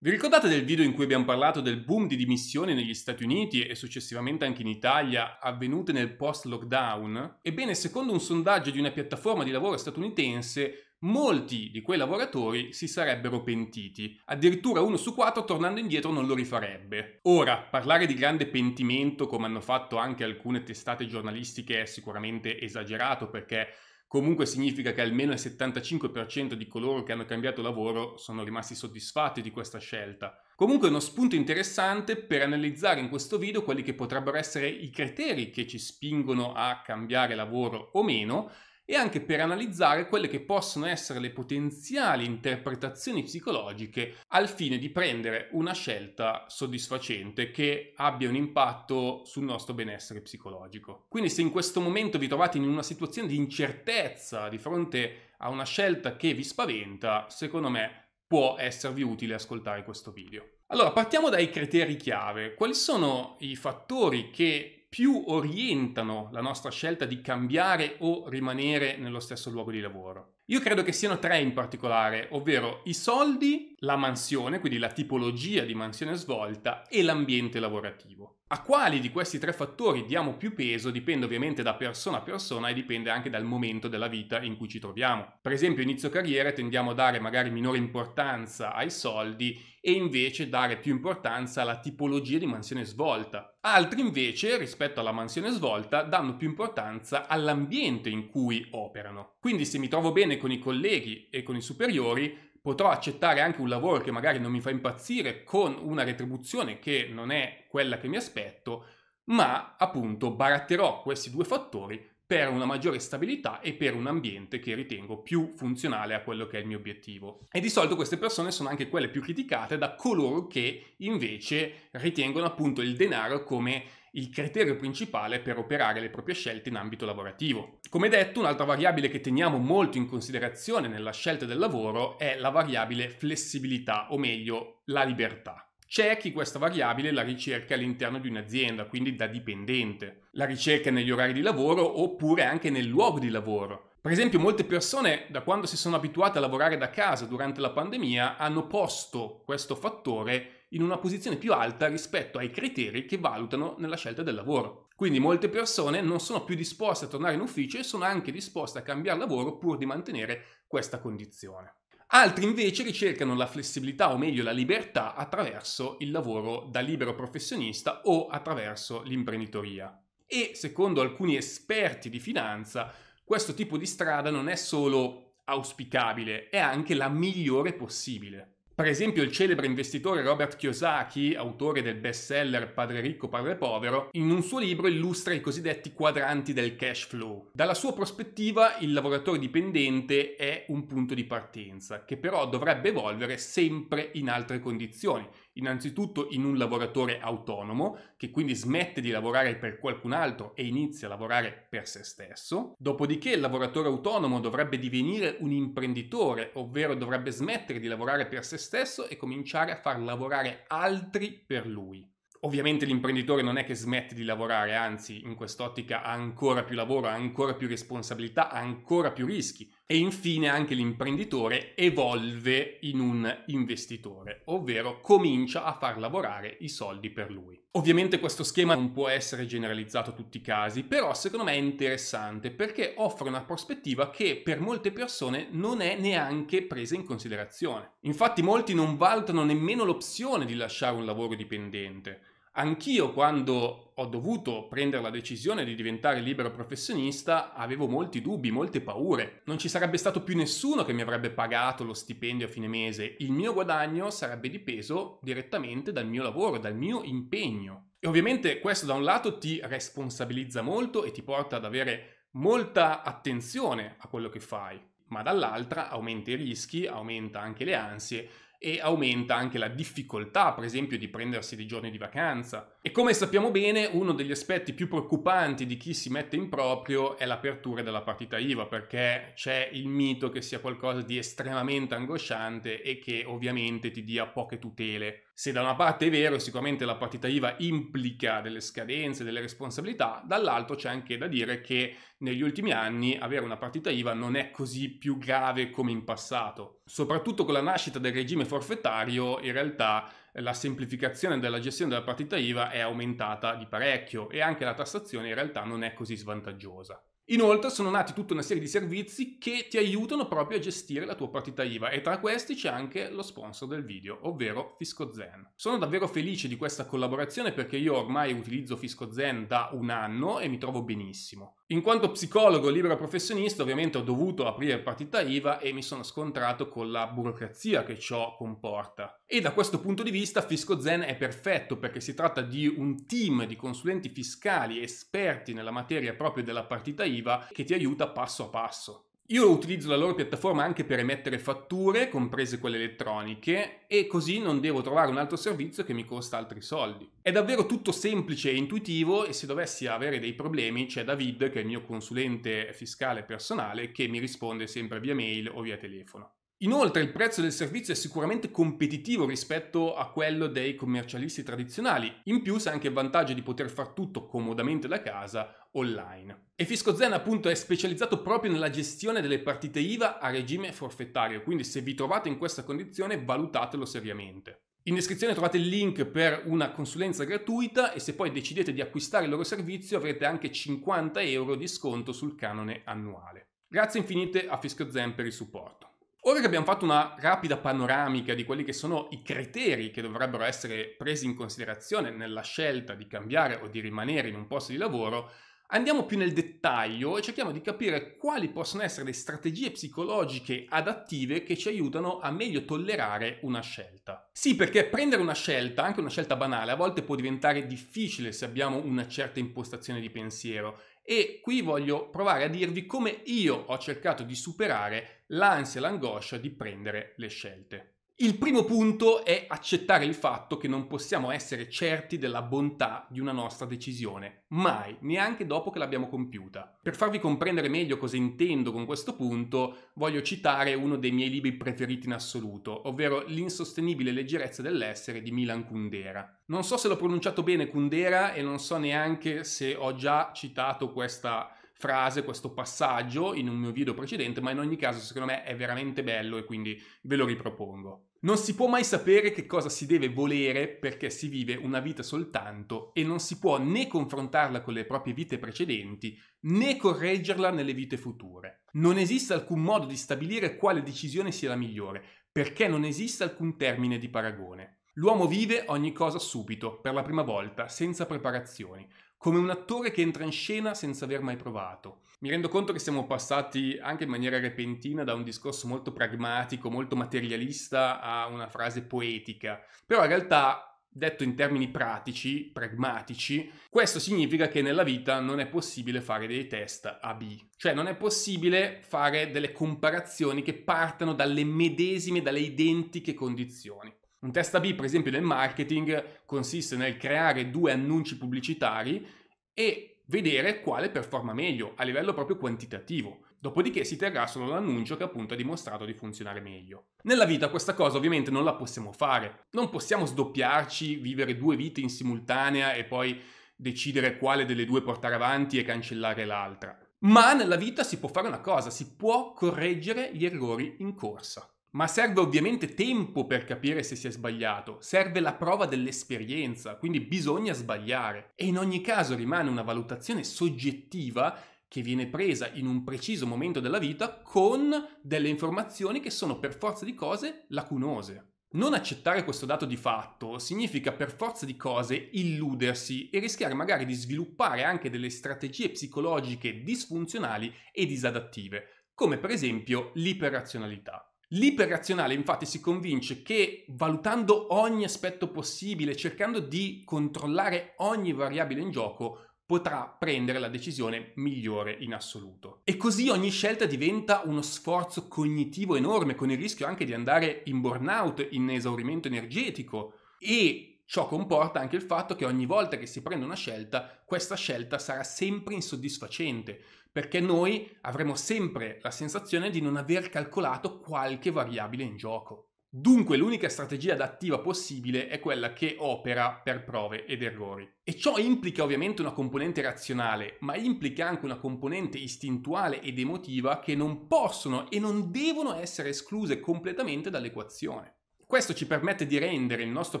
Vi ricordate del video in cui abbiamo parlato del boom di dimissioni negli Stati Uniti e successivamente anche in Italia avvenute nel post-lockdown? Ebbene, secondo un sondaggio di una piattaforma di lavoro statunitense, molti di quei lavoratori si sarebbero pentiti. Addirittura uno su quattro tornando indietro non lo rifarebbe. Ora, parlare di grande pentimento, come hanno fatto anche alcune testate giornalistiche, è sicuramente esagerato perché comunque significa che almeno il 75% di coloro che hanno cambiato lavoro sono rimasti soddisfatti di questa scelta. Comunque uno spunto interessante per analizzare in questo video quelli che potrebbero essere i criteri che ci spingono a cambiare lavoro o meno e anche per analizzare quelle che possono essere le potenziali interpretazioni psicologiche al fine di prendere una scelta soddisfacente che abbia un impatto sul nostro benessere psicologico. Quindi se in questo momento vi trovate in una situazione di incertezza di fronte a una scelta che vi spaventa, secondo me può esservi utile ascoltare questo video. Allora, partiamo dai criteri chiave. Quali sono i fattori che più orientano la nostra scelta di cambiare o rimanere nello stesso luogo di lavoro. Io credo che siano tre in particolare, ovvero i soldi, la mansione, quindi la tipologia di mansione svolta e l'ambiente lavorativo. A quali di questi tre fattori diamo più peso dipende ovviamente da persona a persona e dipende anche dal momento della vita in cui ci troviamo. Per esempio, inizio carriera tendiamo a dare magari minore importanza ai soldi e invece dare più importanza alla tipologia di mansione svolta. Altri invece, rispetto alla mansione svolta, danno più importanza all'ambiente in cui operano. Quindi se mi trovo bene con i colleghi e con i superiori, potrò accettare anche un lavoro che magari non mi fa impazzire con una retribuzione che non è quella che mi aspetto, ma appunto baratterò questi due fattori per una maggiore stabilità e per un ambiente che ritengo più funzionale a quello che è il mio obiettivo. E di solito queste persone sono anche quelle più criticate da coloro che invece ritengono appunto il denaro come il criterio principale per operare le proprie scelte in ambito lavorativo. Come detto, un'altra variabile che teniamo molto in considerazione nella scelta del lavoro è la variabile flessibilità, o meglio, la libertà. C'è chi questa variabile la ricerca all'interno di un'azienda, quindi da dipendente. La ricerca negli orari di lavoro oppure anche nel luogo di lavoro. Per esempio, molte persone, da quando si sono abituate a lavorare da casa durante la pandemia, hanno posto questo fattore in una posizione più alta rispetto ai criteri che valutano nella scelta del lavoro. Quindi molte persone non sono più disposte a tornare in ufficio e sono anche disposte a cambiare lavoro pur di mantenere questa condizione. Altri invece ricercano la flessibilità o meglio la libertà attraverso il lavoro da libero professionista o attraverso l'imprenditoria. E secondo alcuni esperti di finanza, questo tipo di strada non è solo auspicabile, è anche la migliore possibile. Per esempio il celebre investitore Robert Kiyosaki, autore del bestseller Padre ricco, padre povero, in un suo libro illustra i cosiddetti quadranti del cash flow. Dalla sua prospettiva il lavoratore dipendente è un punto di partenza, che però dovrebbe evolvere sempre in altre condizioni, innanzitutto in un lavoratore autonomo, che quindi smette di lavorare per qualcun altro e inizia a lavorare per se stesso. Dopodiché il lavoratore autonomo dovrebbe divenire un imprenditore, ovvero dovrebbe smettere di lavorare per se stesso e cominciare a far lavorare altri per lui. Ovviamente l'imprenditore non è che smette di lavorare, anzi in quest'ottica ha ancora più lavoro, ha ancora più responsabilità, ha ancora più rischi, e infine anche l'imprenditore evolve in un investitore, ovvero comincia a far lavorare i soldi per lui. Ovviamente questo schema non può essere generalizzato a tutti i casi, però secondo me è interessante perché offre una prospettiva che per molte persone non è neanche presa in considerazione. Infatti molti non valutano nemmeno l'opzione di lasciare un lavoro dipendente Anch'io quando ho dovuto prendere la decisione di diventare libero professionista avevo molti dubbi, molte paure. Non ci sarebbe stato più nessuno che mi avrebbe pagato lo stipendio a fine mese. Il mio guadagno sarebbe dipeso direttamente dal mio lavoro, dal mio impegno. E ovviamente questo da un lato ti responsabilizza molto e ti porta ad avere molta attenzione a quello che fai, ma dall'altra aumenta i rischi, aumenta anche le ansie e aumenta anche la difficoltà, per esempio, di prendersi dei giorni di vacanza. E come sappiamo bene, uno degli aspetti più preoccupanti di chi si mette in proprio è l'apertura della partita IVA, perché c'è il mito che sia qualcosa di estremamente angosciante e che ovviamente ti dia poche tutele. Se da una parte è vero, sicuramente la partita IVA implica delle scadenze, delle responsabilità, dall'altro c'è anche da dire che negli ultimi anni avere una partita IVA non è così più grave come in passato. Soprattutto con la nascita del regime forfettario, in realtà la semplificazione della gestione della partita IVA è aumentata di parecchio e anche la tassazione in realtà non è così svantaggiosa. Inoltre sono nati tutta una serie di servizi che ti aiutano proprio a gestire la tua partita IVA e tra questi c'è anche lo sponsor del video, ovvero FiscoZen. Sono davvero felice di questa collaborazione perché io ormai utilizzo FiscoZen da un anno e mi trovo benissimo. In quanto psicologo libero professionista ovviamente ho dovuto aprire partita IVA e mi sono scontrato con la burocrazia che ciò comporta. E da questo punto di vista Fisco Zen è perfetto perché si tratta di un team di consulenti fiscali esperti nella materia proprio della partita IVA che ti aiuta passo a passo. Io utilizzo la loro piattaforma anche per emettere fatture, comprese quelle elettroniche, e così non devo trovare un altro servizio che mi costa altri soldi. È davvero tutto semplice e intuitivo e se dovessi avere dei problemi c'è David, che è il mio consulente fiscale personale, che mi risponde sempre via mail o via telefono. Inoltre il prezzo del servizio è sicuramente competitivo rispetto a quello dei commercialisti tradizionali, in più si anche il vantaggio di poter far tutto comodamente da casa online. E FiscoZen appunto è specializzato proprio nella gestione delle partite IVA a regime forfettario, quindi se vi trovate in questa condizione valutatelo seriamente. In descrizione trovate il link per una consulenza gratuita e se poi decidete di acquistare il loro servizio avrete anche 50 euro di sconto sul canone annuale. Grazie infinite a FiscoZen per il supporto. Ora che abbiamo fatto una rapida panoramica di quelli che sono i criteri che dovrebbero essere presi in considerazione nella scelta di cambiare o di rimanere in un posto di lavoro, andiamo più nel dettaglio e cerchiamo di capire quali possono essere le strategie psicologiche adattive che ci aiutano a meglio tollerare una scelta. Sì, perché prendere una scelta, anche una scelta banale, a volte può diventare difficile se abbiamo una certa impostazione di pensiero e qui voglio provare a dirvi come io ho cercato di superare l'ansia e l'angoscia di prendere le scelte. Il primo punto è accettare il fatto che non possiamo essere certi della bontà di una nostra decisione, mai, neanche dopo che l'abbiamo compiuta. Per farvi comprendere meglio cosa intendo con questo punto, voglio citare uno dei miei libri preferiti in assoluto, ovvero L'insostenibile leggerezza dell'essere di Milan Kundera. Non so se l'ho pronunciato bene Kundera e non so neanche se ho già citato questa frase, questo passaggio in un mio video precedente, ma in ogni caso secondo me è veramente bello e quindi ve lo ripropongo. Non si può mai sapere che cosa si deve volere perché si vive una vita soltanto e non si può né confrontarla con le proprie vite precedenti né correggerla nelle vite future. Non esiste alcun modo di stabilire quale decisione sia la migliore perché non esiste alcun termine di paragone. L'uomo vive ogni cosa subito, per la prima volta, senza preparazioni come un attore che entra in scena senza aver mai provato. Mi rendo conto che siamo passati anche in maniera repentina da un discorso molto pragmatico, molto materialista a una frase poetica, però in realtà Detto in termini pratici, pragmatici, questo significa che nella vita non è possibile fare dei test A-B, cioè non è possibile fare delle comparazioni che partano dalle medesime, dalle identiche condizioni. Un testa B, per esempio, nel marketing consiste nel creare due annunci pubblicitari e vedere quale performa meglio a livello proprio quantitativo. Dopodiché si terrà solo l'annuncio che appunto ha dimostrato di funzionare meglio. Nella vita questa cosa ovviamente non la possiamo fare. Non possiamo sdoppiarci, vivere due vite in simultanea e poi decidere quale delle due portare avanti e cancellare l'altra. Ma nella vita si può fare una cosa, si può correggere gli errori in corsa. Ma serve ovviamente tempo per capire se si è sbagliato, serve la prova dell'esperienza, quindi bisogna sbagliare. E in ogni caso rimane una valutazione soggettiva che viene presa in un preciso momento della vita con delle informazioni che sono per forza di cose lacunose. Non accettare questo dato di fatto significa per forza di cose illudersi e rischiare magari di sviluppare anche delle strategie psicologiche disfunzionali e disadattive, come per esempio l'iperrazionalità. L'iperrazionale infatti si convince che valutando ogni aspetto possibile, cercando di controllare ogni variabile in gioco, potrà prendere la decisione migliore in assoluto. E così ogni scelta diventa uno sforzo cognitivo enorme, con il rischio anche di andare in burnout, in esaurimento energetico. E Ciò comporta anche il fatto che ogni volta che si prende una scelta, questa scelta sarà sempre insoddisfacente, perché noi avremo sempre la sensazione di non aver calcolato qualche variabile in gioco. Dunque l'unica strategia adattiva possibile è quella che opera per prove ed errori. E ciò implica ovviamente una componente razionale, ma implica anche una componente istintuale ed emotiva che non possono e non devono essere escluse completamente dall'equazione. Questo ci permette di rendere il nostro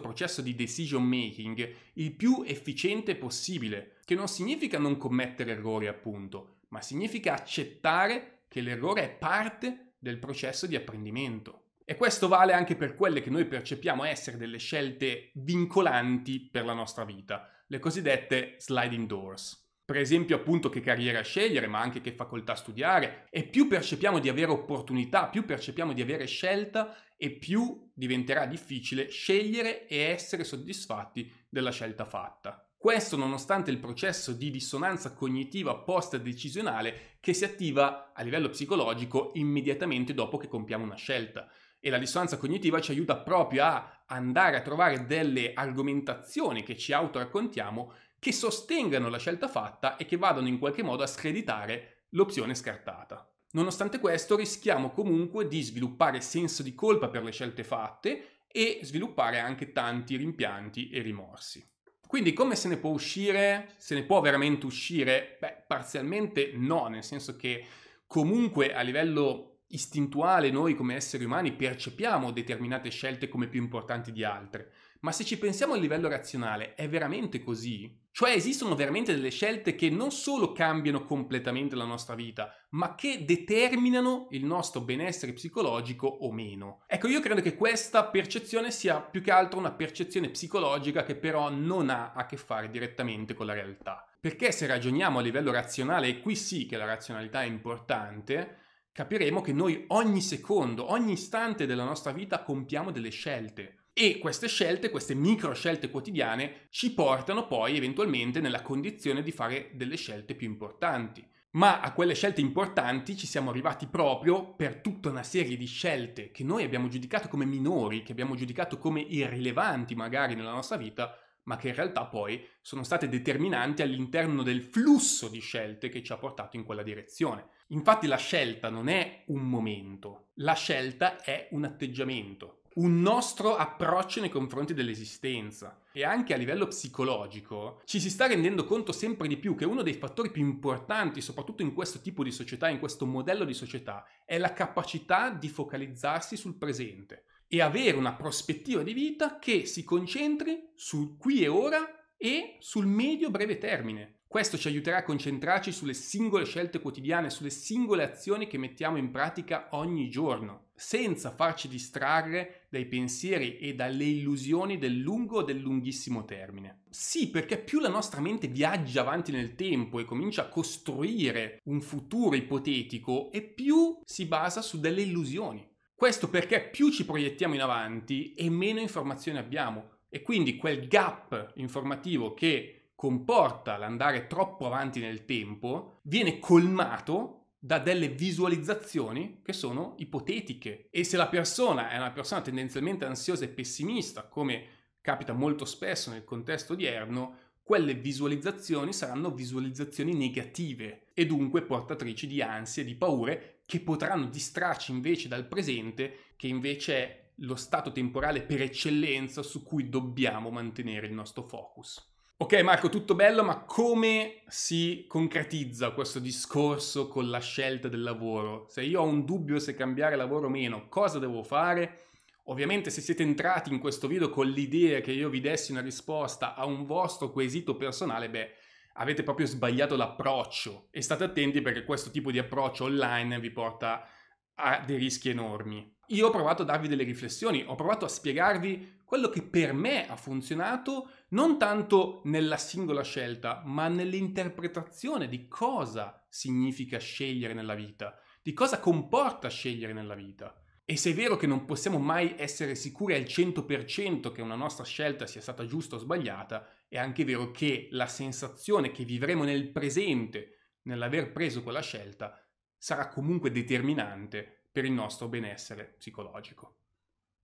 processo di decision making il più efficiente possibile, che non significa non commettere errori appunto, ma significa accettare che l'errore è parte del processo di apprendimento. E questo vale anche per quelle che noi percepiamo essere delle scelte vincolanti per la nostra vita, le cosiddette sliding doors per esempio appunto che carriera scegliere, ma anche che facoltà studiare, e più percepiamo di avere opportunità, più percepiamo di avere scelta e più diventerà difficile scegliere e essere soddisfatti della scelta fatta. Questo nonostante il processo di dissonanza cognitiva post-decisionale che si attiva a livello psicologico immediatamente dopo che compiamo una scelta. E la dissonanza cognitiva ci aiuta proprio a andare a trovare delle argomentazioni che ci autoraccontiamo che sostengano la scelta fatta e che vadano in qualche modo a screditare l'opzione scartata. Nonostante questo rischiamo comunque di sviluppare senso di colpa per le scelte fatte e sviluppare anche tanti rimpianti e rimorsi. Quindi come se ne può uscire? Se ne può veramente uscire? Beh, parzialmente no, nel senso che comunque a livello istintuale noi come esseri umani percepiamo determinate scelte come più importanti di altre. Ma se ci pensiamo a livello razionale, è veramente così? Cioè esistono veramente delle scelte che non solo cambiano completamente la nostra vita, ma che determinano il nostro benessere psicologico o meno. Ecco, io credo che questa percezione sia più che altro una percezione psicologica che però non ha a che fare direttamente con la realtà. Perché se ragioniamo a livello razionale, e qui sì che la razionalità è importante, capiremo che noi ogni secondo, ogni istante della nostra vita compiamo delle scelte e queste scelte, queste micro scelte quotidiane, ci portano poi eventualmente nella condizione di fare delle scelte più importanti. Ma a quelle scelte importanti ci siamo arrivati proprio per tutta una serie di scelte che noi abbiamo giudicato come minori, che abbiamo giudicato come irrilevanti magari nella nostra vita, ma che in realtà poi sono state determinanti all'interno del flusso di scelte che ci ha portato in quella direzione. Infatti la scelta non è un momento, la scelta è un atteggiamento un nostro approccio nei confronti dell'esistenza. E anche a livello psicologico ci si sta rendendo conto sempre di più che uno dei fattori più importanti, soprattutto in questo tipo di società, in questo modello di società, è la capacità di focalizzarsi sul presente e avere una prospettiva di vita che si concentri sul qui e ora e sul medio-breve termine. Questo ci aiuterà a concentrarci sulle singole scelte quotidiane, sulle singole azioni che mettiamo in pratica ogni giorno, senza farci distrarre dai pensieri e dalle illusioni del lungo o del lunghissimo termine. Sì, perché più la nostra mente viaggia avanti nel tempo e comincia a costruire un futuro ipotetico, e più si basa su delle illusioni. Questo perché più ci proiettiamo in avanti e meno informazioni abbiamo. E quindi quel gap informativo che comporta l'andare troppo avanti nel tempo, viene colmato da delle visualizzazioni che sono ipotetiche. E se la persona è una persona tendenzialmente ansiosa e pessimista, come capita molto spesso nel contesto odierno, quelle visualizzazioni saranno visualizzazioni negative e dunque portatrici di ansie e di paure che potranno distrarci invece dal presente, che invece è lo stato temporale per eccellenza su cui dobbiamo mantenere il nostro focus. Ok Marco, tutto bello, ma come si concretizza questo discorso con la scelta del lavoro? Se io ho un dubbio se cambiare lavoro o meno, cosa devo fare? Ovviamente se siete entrati in questo video con l'idea che io vi dessi una risposta a un vostro quesito personale, beh, avete proprio sbagliato l'approccio e state attenti perché questo tipo di approccio online vi porta a dei rischi enormi. Io ho provato a darvi delle riflessioni, ho provato a spiegarvi quello che per me ha funzionato non tanto nella singola scelta, ma nell'interpretazione di cosa significa scegliere nella vita, di cosa comporta scegliere nella vita. E se è vero che non possiamo mai essere sicuri al 100% che una nostra scelta sia stata giusta o sbagliata, è anche vero che la sensazione che vivremo nel presente, nell'aver preso quella scelta, sarà comunque determinante per il nostro benessere psicologico.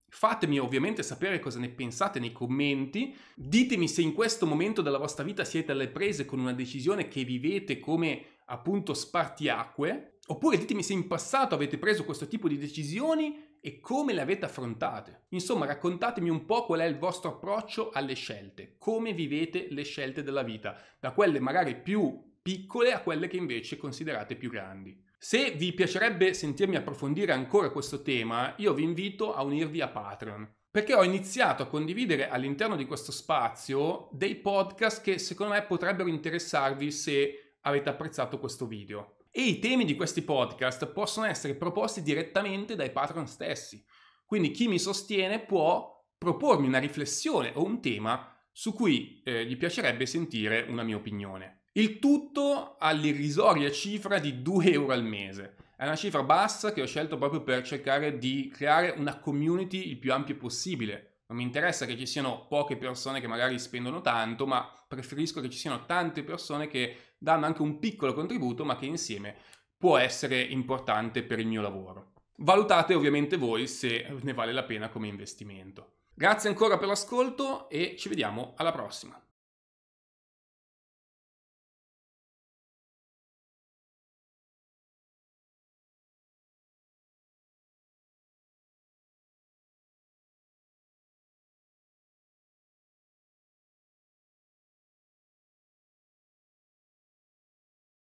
Fatemi ovviamente sapere cosa ne pensate nei commenti, ditemi se in questo momento della vostra vita siete alle prese con una decisione che vivete come appunto spartiacque, oppure ditemi se in passato avete preso questo tipo di decisioni e come le avete affrontate. Insomma, raccontatemi un po' qual è il vostro approccio alle scelte, come vivete le scelte della vita, da quelle magari più piccole a quelle che invece considerate più grandi. Se vi piacerebbe sentirmi approfondire ancora questo tema, io vi invito a unirvi a Patreon perché ho iniziato a condividere all'interno di questo spazio dei podcast che secondo me potrebbero interessarvi se avete apprezzato questo video. E i temi di questi podcast possono essere proposti direttamente dai Patreon stessi. Quindi chi mi sostiene può propormi una riflessione o un tema su cui eh, gli piacerebbe sentire una mia opinione. Il tutto all'irrisoria cifra di 2 euro al mese. È una cifra bassa che ho scelto proprio per cercare di creare una community il più ampia possibile. Non mi interessa che ci siano poche persone che magari spendono tanto, ma preferisco che ci siano tante persone che danno anche un piccolo contributo, ma che insieme può essere importante per il mio lavoro. Valutate ovviamente voi se ne vale la pena come investimento. Grazie ancora per l'ascolto e ci vediamo alla prossima.